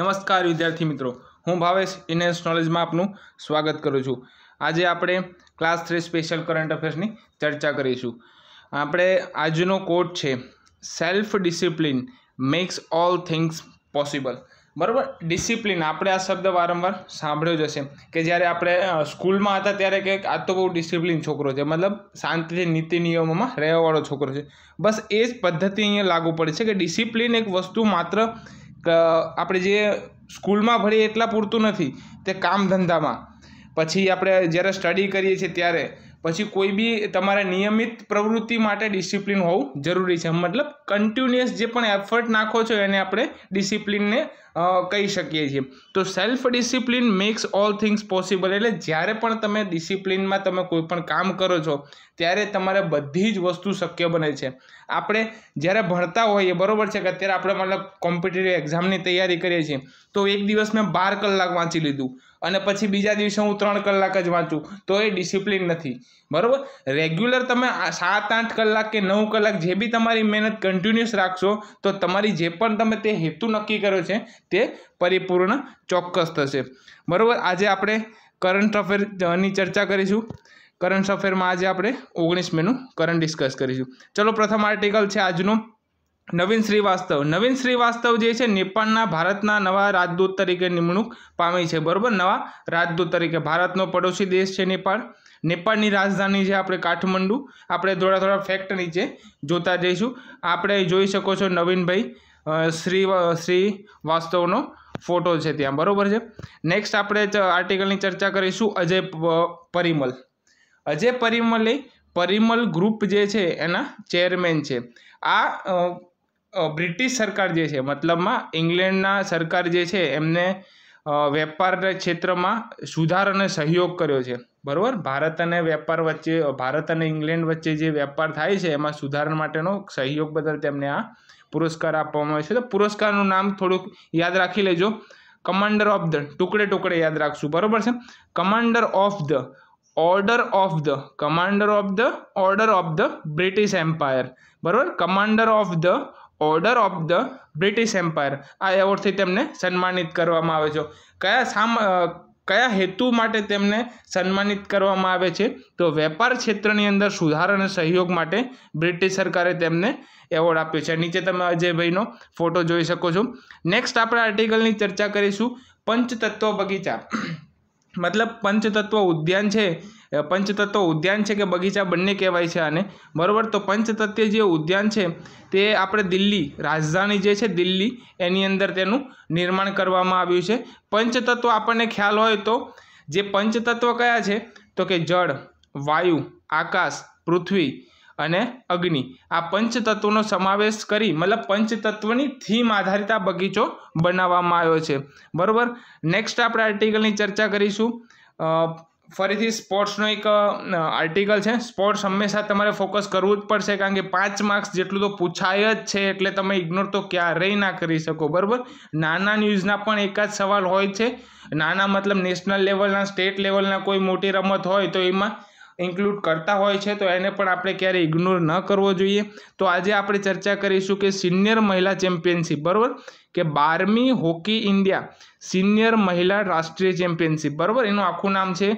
નમસ્કાર વિદ્યાર્થી મિત્રો હું ભાવેશ ઇનેસ નોલેજમાં આપનું સ્વાગત કરું છું આજે આપણે ક્લાસ થ્રી સ્પેશિયલ કરંટ અફેર્સની ચર્ચા કરીશું આપણે આજનો કોટ છે self discipline makes all things possible બરાબર ડિસિપ્લિન આપણે આ શબ્દ વારંવાર સાંભળ્યો જ હશે કે જ્યારે આપણે સ્કૂલમાં હતા ત્યારે કે આ તો બહુ ડિસિપ્લિન છોકરો છે મતલબ શાંતિથી નીતિ નિયમોમાં રહેવાવાળો છોકરો છે બસ એ જ પદ્ધતિ અહીંયા લાગુ પડે છે કે ડિસિપ્લિન એક વસ્તુ માત્ર આપણે જે સ્કૂલમાં ભણીએ એટલા પૂરતું નથી તે કામ ધંધામાં પછી આપણે જ્યારે સ્ટડી કરીએ છીએ ત્યારે પછી કોઈ બી તમારા નિયમિત પ્રવૃત્તિ માટે ડિસિપ્લિન હોવું જરૂરી છે મતલબ કન્ટિન્યુઅસ જે પણ એફર્ટ નાખો છો એને આપણે ડિસિપ્લિનને કહી શકીએ છીએ તો self discipline makes all things possible એટલે જ્યારે પણ તમે ડિસિપ્લિનમાં તમે કોઈ પણ કામ કરો છો ત્યારે તમારે બધી જ વસ્તુ શક્ય બને છે આપણે જ્યારે ભણતા હોઈએ બરાબર છે કે અત્યારે આપણે મતલબ કોમ્પિટિટિવ એક્ઝામની તૈયારી કરીએ છીએ તો એક દિવસ મેં બાર કલાક વાંચી લીધું અને પછી બીજા દિવસે હું ત્રણ કલાક જ વાંચું તો એ ડિસિપ્લિન નથી બરાબર રેગ્યુલર તમે સાત આઠ કલાક કે નવ કલાક જે બી તમારી મહેનત કન્ટિન્યુઅસ રાખશો તો તમારી જે પણ તમે તે હેતુ નક્કી કર્યો છે તે પરિપૂર્ણ ચોક્કસ થશે બરાબર આજે આપણે કરંટ અફેરની ચર્ચા કરીશું કરંટ અફેરમાં આજે આપણે ઓગણીસ મેનું કરંટ ડિસ્કસ કરીશું ચલો પ્રથમ આર્ટિકલ છે આજનો નવીન શ્રીવાસ્તવ નવીન શ્રીવાસ્તવ જે છે નેપાળના ભારતના નવા રાજદૂત તરીકે નિમણૂક પામી છે બરાબર નવા રાજદૂત તરીકે ભારતનો પડોશી દેશ છે નેપાળ નેપાળની રાજધાની છે આપણે કાઠમંડુ આપણે થોડા થોડા ફેક્ટ નીચે જોતા જઈશું આપણે જોઈ શકો છો નવીનભાઈ શ્રી શ્રીવાસ્તવનો ફોટો છે ત્યાં બરાબર છે નેક્સ્ટ આપણે આર્ટિકલની ચર્ચા કરીશું અજય પરિમલ અજય પરિમલે પરિમલ ગ્રુપ જે છે એના ચેરમેન છે આ બ્રિટિશ સરકાર જે છે મતલબમાં ઇંગ્લેન્ડના સરકાર જે છે એમને વેપાર ક્ષેત્રમાં સુધાર અને સહયોગ કર્યો છે બરાબર ભારત અને વેપાર વચ્ચે ભારત અને ઇંગ્લેન્ડ વચ્ચે જે વેપાર થાય છે એમાં સુધારણા માટેનો સહયોગ બદલ તેમને આ પુરસ્કાર આપવામાં આવ્યો છે તો પુરસ્કારનું નામ થોડુંક યાદ રાખી લેજો કમાન્ડર ઓફ ધ ટુકડે ટુકડે યાદ રાખશું બરાબર છે commander of the order of the commander of the order of the British empire બરાબર commander of the order of the British empire આ એવોર્ડથી તેમને સન્માનિત કરવામાં આવે છે કયા સામ કયા હેતુ માટે તેમને સન્માનિત કરવામાં આવે છે તો વેપાર ક્ષેત્રની અંદર સુધાર અને સહયોગ માટે બ્રિટિશ સરકારે તેમને એવોર્ડ આપ્યો છે નીચે તમે અજયભાઈનો ફોટો જોઈ શકો છો નેક્સ્ટ આપણે આર્ટિકલની ચર્ચા કરીશું પંચતત્વ બગીચા મતલબ પંચતત્વ ઉદ્યાન છે પંચતત્વ ઉદ્યાન છે કે બગીચા બંને કહેવાય છે આને બરાબર તો પંચતત્વ જે ઉદ્યાન છે તે આપણે દિલ્હી રાજધાની જે છે દિલ્હી એની અંદર તેનું નિર્માણ કરવામાં આવ્યું છે પંચતત્વ આપણને ખ્યાલ હોય તો જે પંચતત્વ કયા છે તો કે જળ વાયુ આકાશ પૃથ્વી અને અગ્નિ આ પંચતત્વનો સમાવેશ કરી મતલબ પંચતત્વની થીમ આધારિત આ બગીચો બનાવવામાં આવ્યો છે બરાબર નેક્સ્ટ આપણે આર્ટિકલની ચર્ચા કરીશું ફરીથી સ્પોર્ટ્સનો એક આર્ટિકલ છે સ્પોર્ટ્સ હંમેશા તમારે ફોકસ કરવું જ પડશે કારણ કે પાંચ માર્ક્સ જેટલું તો પૂછાય જ છે એટલે તમે ઇગ્નોર તો ક્યારેય ના કરી શકો બરાબર નાના ન્યૂઝના પણ એક જ સવાલ હોય છે નાના મતલબ નેશનલ લેવલના સ્ટેટ લેવલના કોઈ મોટી રમત હોય તો એમાં ઇન્ક્લુડ કરતા હોય છે તો એને પણ આપણે ક્યારેય ઇગ્નોર ન કરવો જોઈએ તો આજે આપણે ચર્ચા કરીશું કે સિનિયર મહિલા ચેમ્પિયનશિપ બરાબર કે બારમી હોકી ઇન્ડિયા સિનિયર મહિલા રાષ્ટ્રીય ચેમ્પિયનશિપ બરાબર એનું આખું નામ છે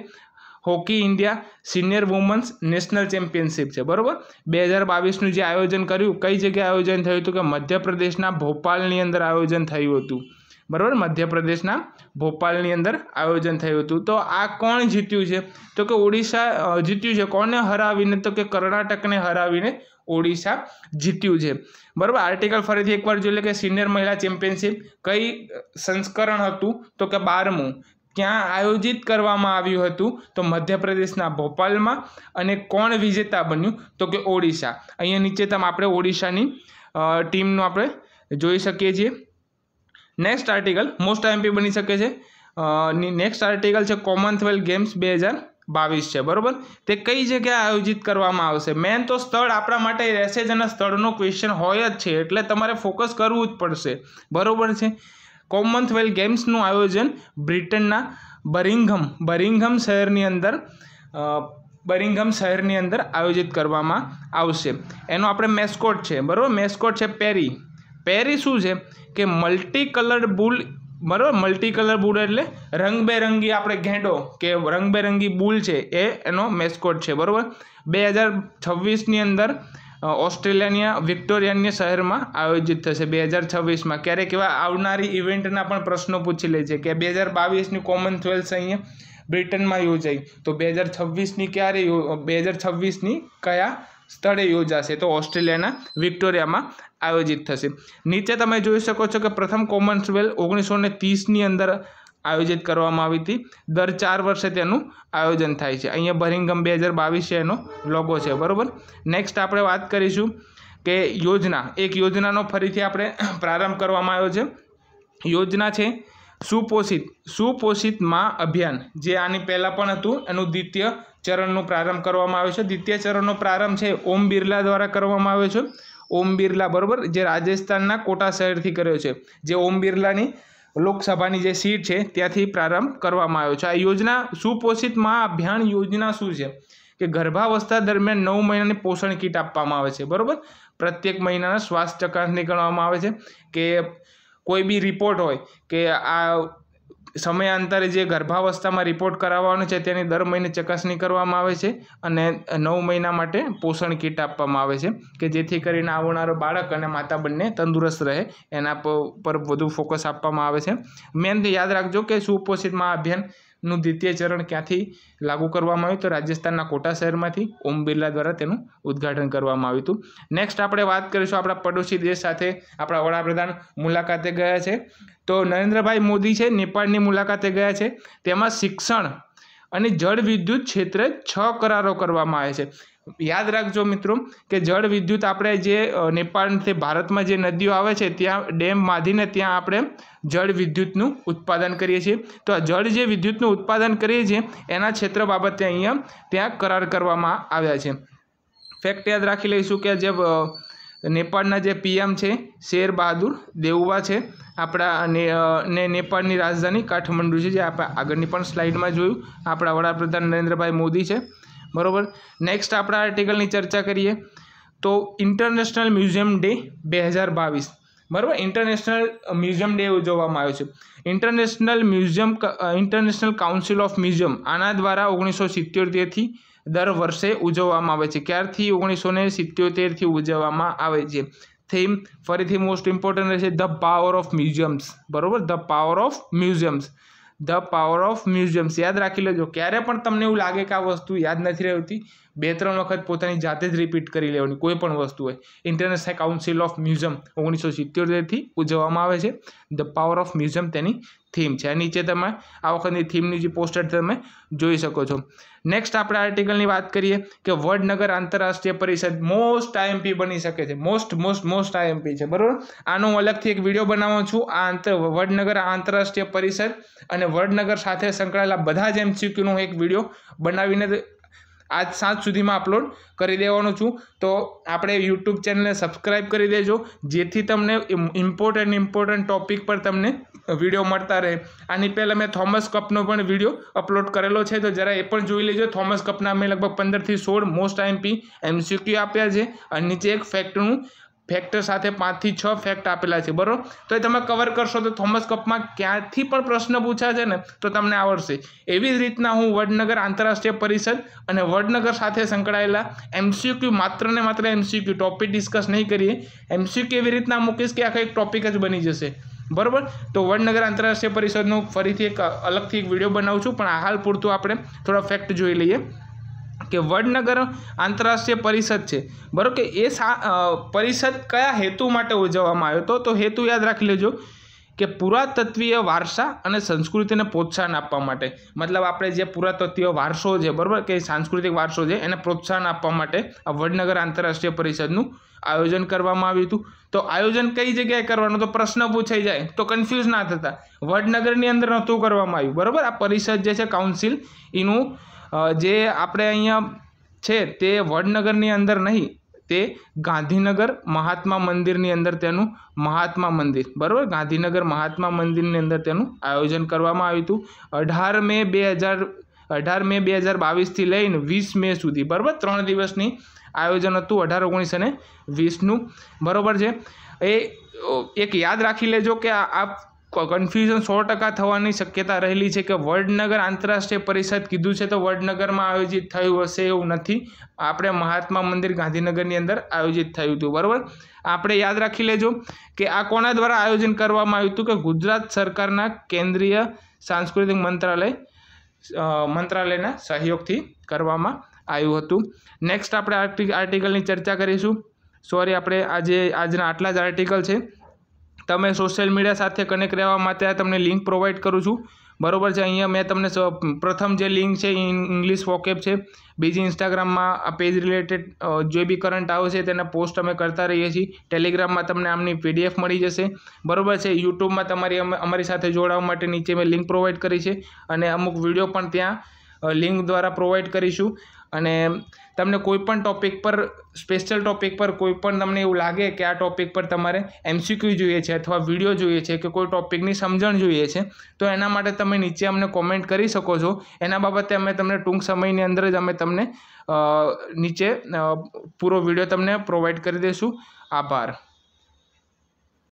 hockey India senior women's national championship છે બરાબર બે હજાર બાવીસનું જે આયોજન કર્યું કઈ જગ્યાએ આયોજન થયું હતું કે મધ્યપ્રદેશના ભોપાલની અંદર આયોજન થયું હતું બરાબર મધ્યપ્રદેશના ભોપાલની અંદર આયોજન થયું હતું તો આ કોણ જીત્યું છે તો કે ઓડિશા જીત્યું છે કોને હરાવીને તો કે કર્ણાટકને હરાવીને ઓડિશા જીત્યું છે બરાબર આર્ટિકલ ફરીથી એકવાર જોઈ લે કે સિનિયર મહિલા ચેમ્પિયનશિપ કઈ સંસ્કરણ હતું તો કે બારમું ક્યાં આયોજિત કરવામાં આવ્યું હતું તો મધ્યપ્રદેશના ભોપાલમાં અને કોણ વિજેતા બન્યું તો કે ઓડિશા અહીંયા નીચે તમે આપણે ઓડિશાની ટીમનું આપણે જોઈ શકીએ છીએ નેક્સ્ટ આર્ટિકલ મોસ્ટ એમપી બની શકે છે નેક્સ્ટ આર્ટિકલ છે કોમનવેલ્થ ગેમ્સ બે હજાર બાવીસ છે બરોબર તે કઈ જગ્યાએ આયોજિત કરવામાં આવશે મેન તો સ્થળ આપણા માટે રહેશે જ અને સ્થળનો ક્વેશ્ચન હોય જ છે એટલે તમારે ફોકસ કરવું જ પડશે બરોબર છે કોમનવેલ્થ ગેમ્સનું આયોજન બ્રિટનના બરિંગમ બરિંગહમ શહેરની અંદર બરિંગહમ શહેરની અંદર આયોજિત કરવામાં આવશે એનો આપણે મેસ્કોટ છે બરાબર મેસ્કોટ છે પેરી પેરી શું છે કે મલ્ટી કલર્ડ બુલ બરાબર મલ્ટી કલર બુલ એટલે રંગબેરંગી આપણે ઘેંડો કે રંગબેરંગી બુલ છે એ એનો મેસ્કોટ છે બરાબર બે હજાર છવ્વીસની અંદર ઓસ્ટ્રેલિયાના વિક્ટોરિયાની શહેરમાં આયોજિત થશે બે હજાર છવ્વીસમાં ક્યારેક કેવા આવનારી ઇવેન્ટના પણ પ્રશ્નો પૂછી લે છે કે બે હજાર બાવીસની કોમનવેલ્થ અહીંયા બ્રિટનમાં યોજાઈ તો બે હજાર છવ્વીસની ક્યારે બે હજાર છવ્વીસની કયા સ્થળે યોજાશે તો ઓસ્ટ્રેલિયાના વિક્ટોરિયામાં આયોજિત થશે નીચે તમે જોઈ શકો છો કે પ્રથમ કોમનવેલ્થ ઓગણીસો ને ત્રીસની અંદર આયોજિત કરવામાં આવી હતી દર ચાર વર્ષે તેનું આયોજન થાય છે અહીંયા બરિંગમ બે હજાર બાવીસ છે એનો લોગો છે બરાબર નેક્સ્ટ આપણે વાત કરીશું કે યોજના એક યોજનાનો ફરીથી આપણે પ્રારંભ કરવામાં આવ્યો છે યોજના છે સુપોષિત સુપોષિત સુપોષિતમાં અભિયાન જે આની પહેલાં પણ હતું એનું દ્વિતીય ચરણનો પ્રારંભ કરવામાં આવ્યો છે દ્વિતીય ચરણનો પ્રારંભ છે ઓમ બિરલા દ્વારા કરવામાં આવ્યો છે ઓમ બિરલા બરાબર જે રાજસ્થાનના કોટા શહેરથી કર્યો છે જે ઓમ બિરલાની લોકસભાની જે સીટ છે ત્યાંથી પ્રારંભ કરવામાં આવ્યો છે આ યોજના સુપોષિત મા અભિયાન યોજના શું છે કે ગર્ભાવસ્થા દરમિયાન નવ મહિનાની પોષણ કીટ આપવામાં આવે છે બરાબર પ્રત્યેક મહિનાના શ્વાસ ચકાસણી કરવામાં આવે છે કે કોઈ બી રિપોર્ટ હોય કે આ સમયાંતરે જે ગર્ભાવસ્થામાં રિપોર્ટ કરાવવાનો છે તેની દર મહિને ચકાસણી કરવામાં આવે છે અને નવ મહિના માટે પોષણ કીટ આપવામાં આવે છે કે જેથી કરીને આવનારો બાળક અને માતા બંને તંદુરસ્ત રહે એના પર વધુ ફોકસ આપવામાં આવે છે મેન યાદ રાખજો કે સુપોષિત મા અભિયાન નું દ્વિતીય ચરણ ક્યાંથી લાગુ કરવામાં આવ્યું તો રાજસ્થાનના કોટા શહેરમાંથી ઓમ બિરલા દ્વારા તેનું ઉદ્ઘાટન કરવામાં આવ્યું હતું નેક્સ્ટ આપણે વાત કરીશું આપણા પડોશી દેશ સાથે આપણા વડાપ્રધાન મુલાકાતે ગયા છે તો નરેન્દ્રભાઈ મોદી છે નેપાળની મુલાકાતે ગયા છે તેમાં શિક્ષણ અને જળ વિદ્યુત ક્ષેત્રે છ કરારો કરવામાં આવે છે યાદ રાખજો મિત્રો કે જળ વિદ્યુત આપણે જે નેપાળથી ભારતમાં જે નદીઓ આવે છે ત્યાં ડેમ બાંધીને ત્યાં આપણે જળ વિદ્યુતનું ઉત્પાદન કરીએ છીએ તો આ જળ જે વિદ્યુતનું ઉત્પાદન કરીએ છીએ એના ક્ષેત્ર બાબતે અહીંયા ત્યાં કરાર કરવામાં આવ્યા છે ફેક્ટ યાદ રાખી લઈશું કે જે નેપાળના જે પીએમ છે શેર બહાદુર દેઉવા છે આપણા ને નેપાળની રાજધાની કાઠમંડુ છે જે આપણે આગળની પણ સ્લાઇડમાં જોયું આપણા વડાપ્રધાન નરેન્દ્રભાઈ મોદી છે બરાબર નેક્સ્ટ આપણા આર્ટિકલની ચર્ચા કરીએ તો ઇન્ટરનેશનલ મ્યુઝિયમ ડે બે હજાર બાવીસ બરાબર ઇન્ટરનેશનલ મ્યુઝિયમ ડે ઉજવવામાં આવ્યો છે international museum international council of museum આના દ્વારા ઓગણીસો સિત્યોતેરથી દર વર્ષે ઉજવવામાં આવે છે ક્યારથી ઓગણીસો ને સિત્યોતેરથી ઉજવવામાં આવે છે થીમ ફરીથી મોસ્ટ ઇમ્પોર્ટન્ટ રહેશે ધ પાવર ઓફ મ્યુઝિયમ્સ બરાબર the power of museums the power of museums યાદ રાખી લેજો ક્યારે પણ તમને એવું લાગે કે આ વસ્તુ યાદ નથી રહેતી બે ત્રણ વખત પોતાની જાતે જ રિપીટ કરી લેવાની કોઈ પણ વસ્તુ હોય ઇન્ટરનેશનલ કાઉન્સિલ ઓફ મ્યુઝિયમ ઓગણીસો સિત્યોતેરથી ઉજવવામાં આવે છે ધ પાવર ઓફ મ્યુઝિયમ તેની થીમ છે નીચે તમે આ વખતની થીમની જે પોસ્ટર તમે જોઈ શકો છો નેક્સ્ટ આપણે આર્ટિકલની વાત કરીએ કે વડનગર આંતરરાષ્ટ્રીય પરિષદ મોસ્ટ આઈએમપી બની શકે છે મોસ્ટ મોસ્ટ મોસ્ટ આઈએમપી છે બરાબર આનો હું અલગથી એક વિડીયો બનાવું છું આ આંતર વડનગર આંતરરાષ્ટ્રીય પરિષદ અને વડનગર સાથે સંકળાયેલા બધા જ એમસીક્યુનો એક વિડીયો બનાવીને આજ સાંજ સુધીમાં અપલોડ કરી દેવાનો છું તો આપણે યુટ્યુબ ચેનલને સબસ્ક્રાઈબ કરી દેજો જેથી તમને ઇમ્પોર્ટન્ટ ઇમ્પોર્ટન્ટ ટોપિક પર તમને વિડીયો મળતા રહે આની પહેલાં મેં થોમસ કપનો પણ વિડીયો અપલોડ કરેલો છે તો જરા એ પણ જોઈ લેજો થોમસ કપના મેં લગભગ પંદરથી સોળ મોસ્ટ આઈમપી એમસીક્યુ આપ્યા છે અને નીચે એક ફેક્ટનું ફેક્ટર સાથે પાંચથી છ ફેક્ટ આપેલા છે બરાબર તો એ તમે કવર કરશો તો થોમસ કપમાં ક્યાંથી પણ પ્રશ્ન પૂછ્યા છે ને તો તમને આવડશે એવી જ રીતના હું વડનગર આંતરરાષ્ટ્રીય પરિષદ અને વડનગર સાથે સંકળાયેલા એમસીક્યુ માત્ર ને માત્ર એમસીક્યુ ટોપિક ડિસ્કસ નહીં કરીએ એમસીક્યુ એવી રીતના મૂકીશ કે આખા એક ટોપિક જ બની જશે બરાબર તો વડનગર આંતરરાષ્ટ્રીય પરિષદનું ફરીથી એક અલગથી એક વિડીયો બનાવું છું પણ હાલ પૂરતું આપણે થોડા ફેક્ટ જોઈ લઈએ કે વડનગર આંતરરાષ્ટ્રીય પરિષદ છે બરાબર કે એ પરિષદ કયા હેતુ માટે ઉજવવામાં આવ્યો હતો તો હેતુ યાદ રાખી લેજો કે પુરાતત્વીય વારસા અને સંસ્કૃતિને પ્રોત્સાહન આપવા માટે મતલબ આપણે જે પુરાતત્વીય વારસો છે બરાબર કે સાંસ્કૃતિક વારસો છે એને પ્રોત્સાહન આપવા માટે આ વડનગર આંતરરાષ્ટ્રીય પરિષદનું આયોજન કરવામાં આવ્યું હતું તો આયોજન કઈ જગ્યાએ કરવાનું તો પ્રશ્ન પૂછાઈ જાય તો કન્ફ્યુઝ ના થતા વડનગરની અંદર નહોતું કરવામાં આવ્યું બરાબર આ પરિષદ જે છે કાઉન્સિલ એનું જે આપણે અહીંયા છે તે વડનગરની અંદર નહીં તે ગાંધીનગર મહાત્મા મંદિરની અંદર તેનું મહાત્મા મંદિર બરાબર ગાંધીનગર મહાત્મા મંદિરની અંદર તેનું આયોજન કરવામાં આવ્યું હતું અઢાર મે બે હજાર અઢાર મે બે હજાર બાવીસથી લઈને વીસ મે સુધી બરાબર ત્રણ દિવસની આયોજન હતું અઢાર ઓગણીસ અને વીસનું બરાબર છે એ એક યાદ રાખી લેજો કે આ કન્ફ્યુઝન સો ટકા થવાની શક્યતા રહેલી છે કે વડનગર આંતરરાષ્ટ્રીય પરિષદ કીધું છે તો વડનગરમાં આયોજિત થયું હશે એવું નથી આપણે મહાત્મા મંદિર ગાંધીનગરની અંદર આયોજિત થયું હતું બરાબર આપણે યાદ રાખી લેજો કે આ કોના દ્વારા આયોજન કરવામાં આવ્યું હતું કે ગુજરાત સરકારના કેન્દ્રીય સાંસ્કૃતિક મંત્રાલય મંત્રાલયના સહયોગથી કરવામાં આવ્યું હતું નેક્સ્ટ આપણે આર્ટિકલની ચર્ચા કરીશું સોરી આપણે આજે આજના આટલા જ આર્ટિકલ છે તમે સોશિયલ મીડિયા સાથે કનેક્ટ રહેવા માટે આ તમને લિંક પ્રોવાઈડ કરું છું બરાબર છે અહીંયા મેં તમને પ્રથમ જે લિંક છે ઇંગ્લિશ વોકેપ છે બીજી ઇન્સ્ટાગ્રામમાં આ પેજ રિલેટેડ જે બી કરંટ આવે છે તેના પોસ્ટ અમે કરતા રહીએ છીએ ટેલિગ્રામમાં તમને આમની પીડીએફ મળી જશે બરોબર છે યુટ્યુબમાં તમારી અમે અમારી સાથે જોડાવા માટે નીચે મેં લિંક પ્રોવાઈડ કરી છે અને અમુક વિડીયો પણ ત્યાં લિંક દ્વારા પ્રોવાઈડ કરીશું અને તમને કોઈપણ ટૉપિક પર સ્પેશિયલ ટૉપિક પર કોઈ પણ તમને એવું લાગે કે આ ટૉપિક પર તમારે એમસીક્યુ જોઈએ છે અથવા વિડીયો જોઈએ છે કે કોઈ ટૉપિકની સમજણ જોઈએ છે તો એના માટે તમે નીચે અમને કોમેન્ટ કરી શકો છો એના બાબતે અમે તમને ટૂંક સમયની અંદર જ અમે તમને નીચે પૂરો વિડીયો તમને પ્રોવાઈડ કરી દઈશું આભાર